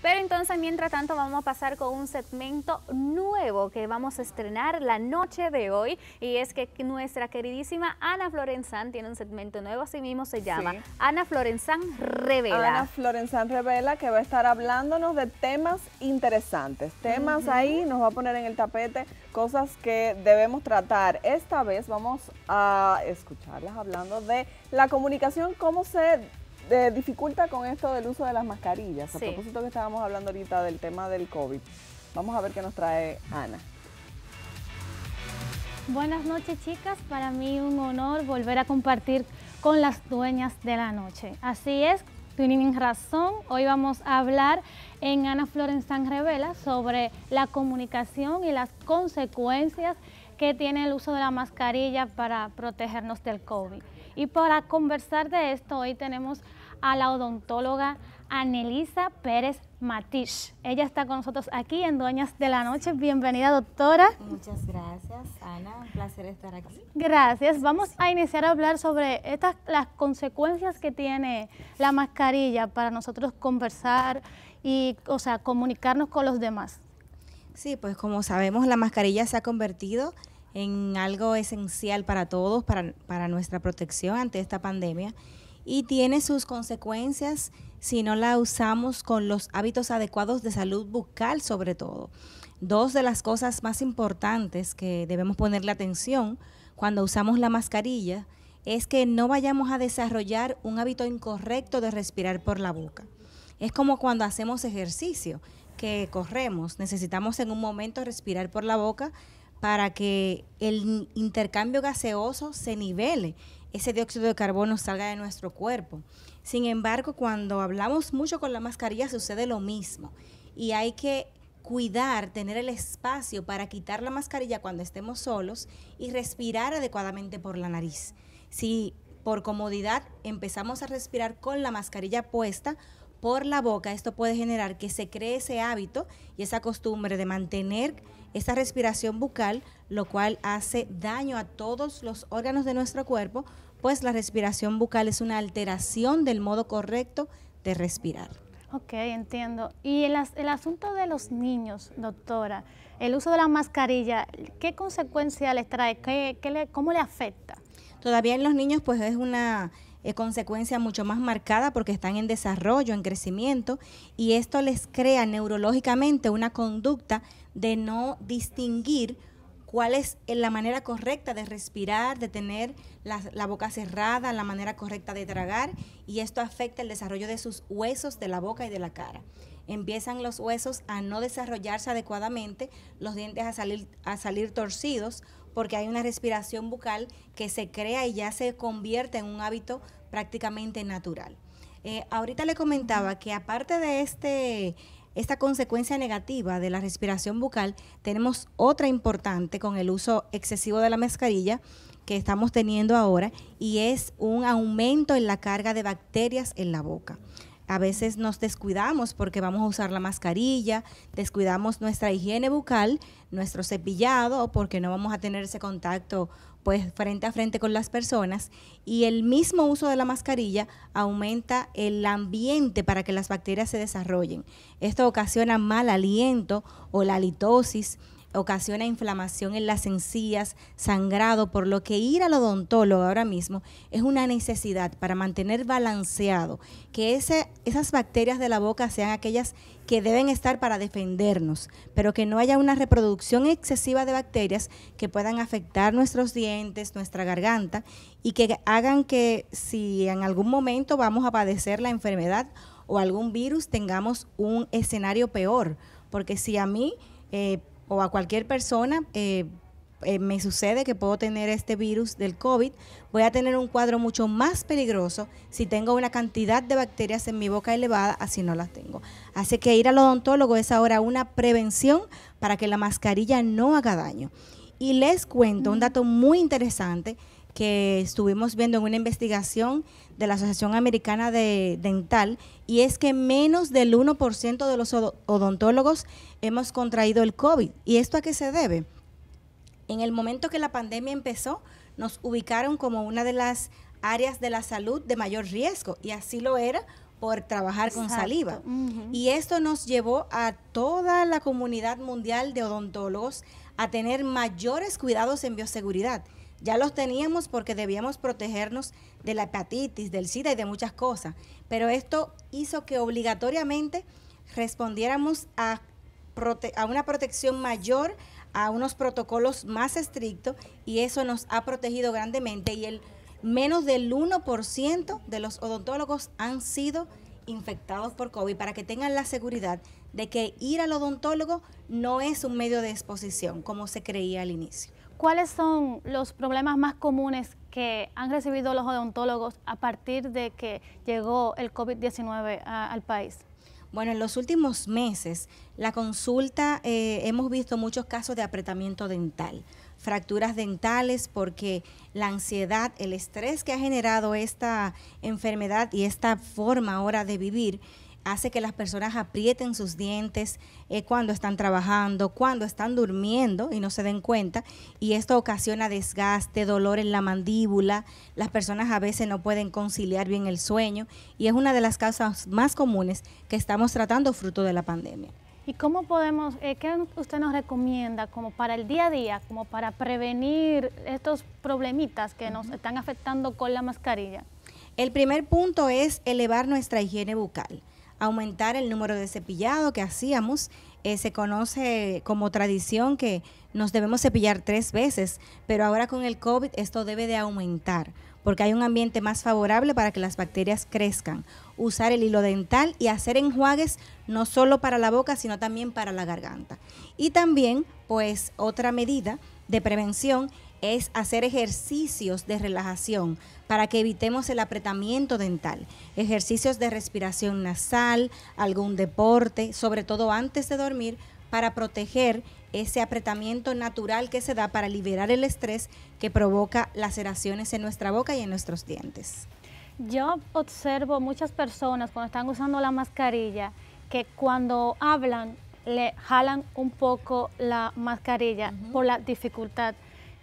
Pero entonces, mientras tanto, vamos a pasar con un segmento nuevo que vamos a estrenar la noche de hoy. Y es que nuestra queridísima Ana Florenzán tiene un segmento nuevo, así mismo se llama. Ana Florenzán Revela. Ana Florenzán Revela que va a estar hablándonos de temas interesantes. Temas ahí, nos va a poner en el tapete cosas que debemos tratar. Esta vez vamos a escucharlas hablando de la comunicación, cómo se dificulta con esto del uso de las mascarillas. A propósito que estábamos hablando ahorita del tema del COVID. Vamos a ver qué nos trae Ana. Buenas noches chicas, para mí un honor volver a compartir con las dueñas de la noche. Así es, tienen razón, hoy vamos a hablar en Ana Florenzán Revela sobre la comunicación y las consecuencias que tiene el uso de la mascarilla para protegernos del COVID. Y para conversar de esto, hoy tenemos a la odontóloga Anelisa Pérez Matiz. Ella está con nosotros aquí en Dueñas de la Noche. Bienvenida, doctora. Muchas gracias, Ana. Un placer estar aquí. Gracias. Vamos a iniciar a hablar sobre estas, las consecuencias que tiene la mascarilla para nosotros conversar y, o sea, comunicarnos con los demás. Sí, pues como sabemos, la mascarilla se ha convertido en algo esencial para todos, para, para nuestra protección ante esta pandemia y tiene sus consecuencias si no la usamos con los hábitos adecuados de salud bucal sobre todo. Dos de las cosas más importantes que debemos ponerle atención cuando usamos la mascarilla es que no vayamos a desarrollar un hábito incorrecto de respirar por la boca. Es como cuando hacemos ejercicio, que corremos, necesitamos en un momento respirar por la boca para que el intercambio gaseoso se nivele ese dióxido de carbono salga de nuestro cuerpo. Sin embargo, cuando hablamos mucho con la mascarilla sucede lo mismo y hay que cuidar, tener el espacio para quitar la mascarilla cuando estemos solos y respirar adecuadamente por la nariz. Si por comodidad empezamos a respirar con la mascarilla puesta, por la boca, esto puede generar que se cree ese hábito y esa costumbre de mantener esa respiración bucal, lo cual hace daño a todos los órganos de nuestro cuerpo, pues la respiración bucal es una alteración del modo correcto de respirar. Ok, entiendo. Y el, asunto de los niños, doctora, el uso de la mascarilla, ¿qué consecuencia les trae? ¿Qué, ¿Cómo le afecta? Todavía en los niños pues es una es consecuencia mucho más marcada porque están en desarrollo, en crecimiento, y esto les crea neurológicamente una conducta de no distinguir cuál es la manera correcta de respirar, de tener la, boca cerrada, la manera correcta de tragar, y esto afecta el desarrollo de sus huesos de la boca y de la cara. Empiezan los huesos a no desarrollarse adecuadamente, los dientes a salir, a salir torcidos, porque hay una respiración bucal que se crea y ya se convierte en un hábito prácticamente natural. Eh, ahorita le comentaba que aparte de este, esta consecuencia negativa de la respiración bucal, tenemos otra importante con el uso excesivo de la mascarilla que estamos teniendo ahora y es un aumento en la carga de bacterias en la boca a veces nos descuidamos porque vamos a usar la mascarilla, descuidamos nuestra higiene bucal, nuestro cepillado, porque no vamos a tener ese contacto pues frente a frente con las personas y el mismo uso de la mascarilla aumenta el ambiente para que las bacterias se desarrollen. Esto ocasiona mal aliento o la litosis ocasiona inflamación en las encías, sangrado, por lo que ir al odontólogo ahora mismo es una necesidad para mantener balanceado, que esas bacterias de la boca sean aquellas que deben estar para defendernos, pero que no haya una reproducción excesiva de bacterias que puedan afectar nuestros dientes, nuestra garganta y que hagan que si en algún momento vamos a padecer la enfermedad o algún virus tengamos un escenario peor, porque si a mí eh, o a cualquier persona, eh, eh, me sucede que puedo tener este virus del COVID, voy a tener un cuadro mucho más peligroso si tengo una cantidad de bacterias en mi boca elevada, así no las tengo. Así que ir al odontólogo es ahora una prevención para que la mascarilla no haga daño. Y les cuento un dato muy interesante que estuvimos viendo en una investigación de la Asociación Americana de Dental y es que menos del 1% de los odontólogos hemos contraído el COVID. ¿Y esto a qué se debe? En el momento que la pandemia empezó, nos ubicaron como una de las áreas de la salud de mayor riesgo y así lo era por trabajar con saliva. Y esto nos llevó a toda la comunidad mundial de odontólogos a tener mayores cuidados en bioseguridad. Ya los teníamos porque debíamos protegernos de la hepatitis, del SIDA y de muchas cosas, pero esto hizo que obligatoriamente respondiéramos a, una protección mayor, a unos protocolos más estrictos y eso nos ha protegido grandemente y el menos del 1% de los odontólogos han sido infectados por COVID para que tengan la seguridad de que ir al odontólogo no es un medio de exposición como se creía al inicio. ¿cuáles son los problemas más comunes que han recibido los odontólogos a partir de que llegó el COVID-19 al país? Bueno, en los últimos meses, la consulta, eh, hemos visto muchos casos de apretamiento dental, fracturas dentales, porque la ansiedad, el estrés que ha generado esta enfermedad y esta forma ahora de vivir, hace que las personas aprieten sus dientes eh, cuando están trabajando, cuando están durmiendo y no se den cuenta. Y esto ocasiona desgaste, dolor en la mandíbula. Las personas a veces no pueden conciliar bien el sueño y es una de las causas más comunes que estamos tratando fruto de la pandemia. ¿Y cómo podemos, eh, qué usted nos recomienda como para el día a día, como para prevenir estos problemitas que nos están afectando con la mascarilla? El primer punto es elevar nuestra higiene bucal aumentar el número de cepillado que hacíamos. Eh, se conoce como tradición que nos debemos cepillar tres veces, pero ahora con el COVID esto debe de aumentar porque hay un ambiente más favorable para que las bacterias crezcan. Usar el hilo dental y hacer enjuagues no solo para la boca, sino también para la garganta. Y también, pues, otra medida de prevención es hacer ejercicios de relajación para que evitemos el apretamiento dental, ejercicios de respiración nasal, algún deporte, sobre todo antes de dormir, para proteger ese apretamiento natural que se da para liberar el estrés que provoca laceraciones en nuestra boca y en nuestros dientes. Yo observo muchas personas cuando están usando la mascarilla que cuando hablan le jalan un poco la mascarilla por la dificultad.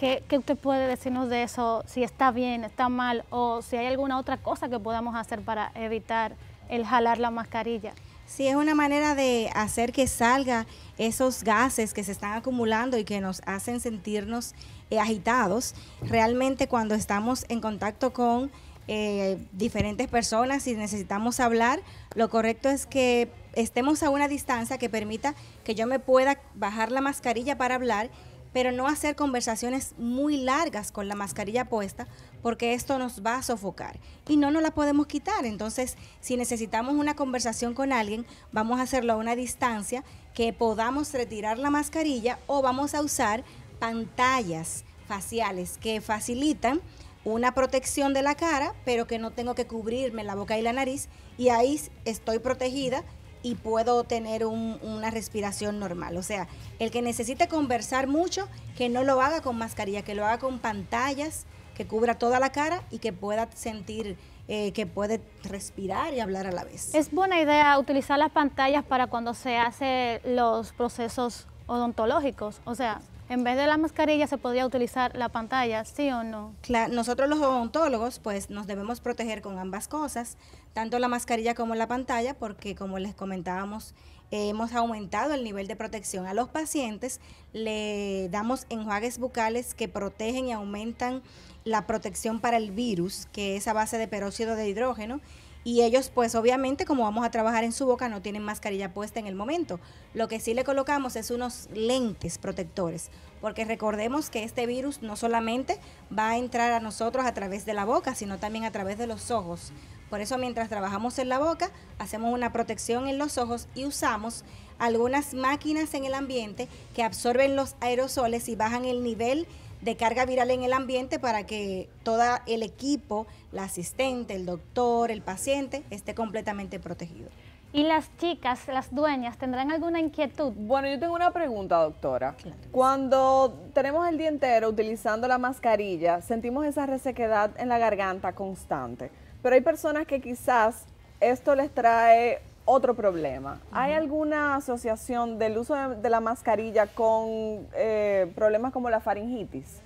¿Qué, usted puede decirnos de eso? Si está bien, está mal o si hay alguna otra cosa que podamos hacer para evitar el jalar la mascarilla. Sí, es una manera de hacer que salga esos gases que se están acumulando y que nos hacen sentirnos eh, agitados. Realmente cuando estamos en contacto con eh, diferentes personas y necesitamos hablar, lo correcto es que estemos a una distancia que permita que yo me pueda bajar la mascarilla para hablar pero no hacer conversaciones muy largas con la mascarilla puesta, porque esto nos va a sofocar y no nos la podemos quitar. Entonces, si necesitamos una conversación con alguien, vamos a hacerlo a una distancia que podamos retirar la mascarilla o vamos a usar pantallas faciales que facilitan una protección de la cara, pero que no tengo que cubrirme la boca y la nariz y ahí estoy protegida y puedo tener una respiración normal. O sea, el que necesite conversar mucho, que no lo haga con mascarilla, que lo haga con pantallas, que cubra toda la cara y que pueda sentir eh, que puede respirar y hablar a la vez. Es buena idea utilizar las pantallas para cuando se hacen los procesos odontológicos, o sea, en vez de la mascarilla se podría utilizar la pantalla, ¿sí o no? Claro, nosotros los odontólogos pues nos debemos proteger con ambas cosas, tanto la mascarilla como la pantalla, porque como les comentábamos, hemos aumentado el nivel de protección a los pacientes, le damos enjuagues bucales que protegen y aumentan la protección para el virus, que es a base de peróxido de hidrógeno, y ellos pues obviamente como vamos a trabajar en su boca no tienen mascarilla puesta en el momento. Lo que sí le colocamos es unos lentes protectores, porque recordemos que este virus no solamente va a entrar a nosotros a través de la boca, sino también a través de los ojos. Por eso mientras trabajamos en la boca, hacemos una protección en los ojos y usamos algunas máquinas en el ambiente que absorben los aerosoles y bajan el nivel de carga viral en el ambiente para que todo el equipo, la asistente, el doctor, el paciente, esté completamente protegido. ¿Y las chicas, las dueñas, tendrán alguna inquietud? Bueno, yo tengo una pregunta, doctora. Cuando tenemos el día entero utilizando la mascarilla, sentimos esa resequedad en la garganta constante. Pero hay personas que quizás esto les trae otro problema. ¿Hay alguna asociación del uso de, la mascarilla con eh, problemas como la faringitis?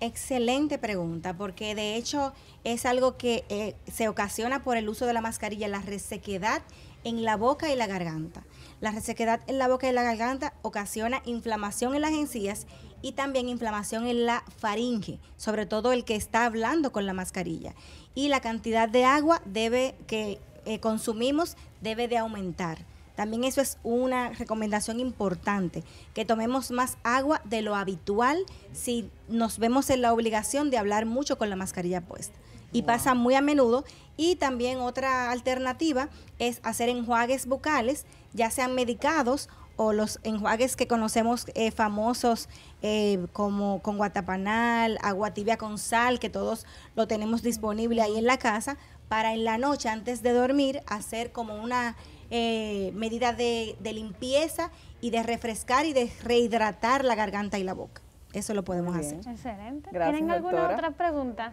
Excelente pregunta, porque de hecho es algo que eh, se ocasiona por el uso de la mascarilla, la resequedad en la boca y la garganta. La resequedad en la boca y la garganta ocasiona inflamación en las encías y también inflamación en la faringe, sobre todo el que está hablando con la mascarilla. Y la cantidad de agua debe que eh, consumimos debe de aumentar. También eso es una recomendación importante, que tomemos más agua de lo habitual si nos vemos en la obligación de hablar mucho con la mascarilla puesta. Y pasa muy a menudo. Y también otra alternativa es hacer enjuagues bucales, ya sean medicados o los enjuagues que conocemos eh, famosos eh, como con guatapanal, agua tibia con sal, que todos lo tenemos disponible ahí en la casa, para en la noche antes de dormir hacer como una eh, medida de, limpieza y de refrescar y de rehidratar la garganta y la boca. Eso lo podemos hacer. Excelente. ¿Tienen alguna otra pregunta?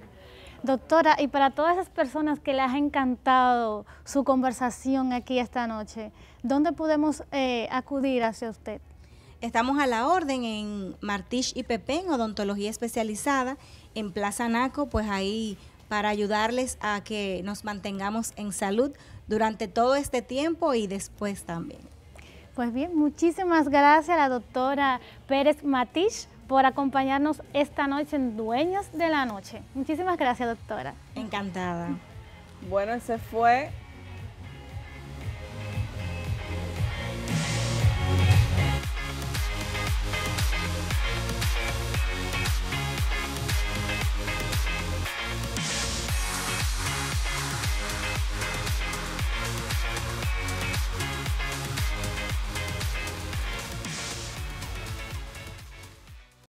Doctora, y para todas esas personas que les ha encantado su conversación aquí esta noche, ¿dónde podemos eh, acudir hacia usted? Estamos a la orden en Martich y Pepe, en odontología especializada, en Plaza Naco, pues ahí para ayudarles a que nos mantengamos en salud durante todo este tiempo y después también. Pues bien, muchísimas gracias a la doctora Pérez Matiz por acompañarnos esta noche en Dueños de la Noche. Muchísimas gracias, doctora. Encantada. Bueno, ese fue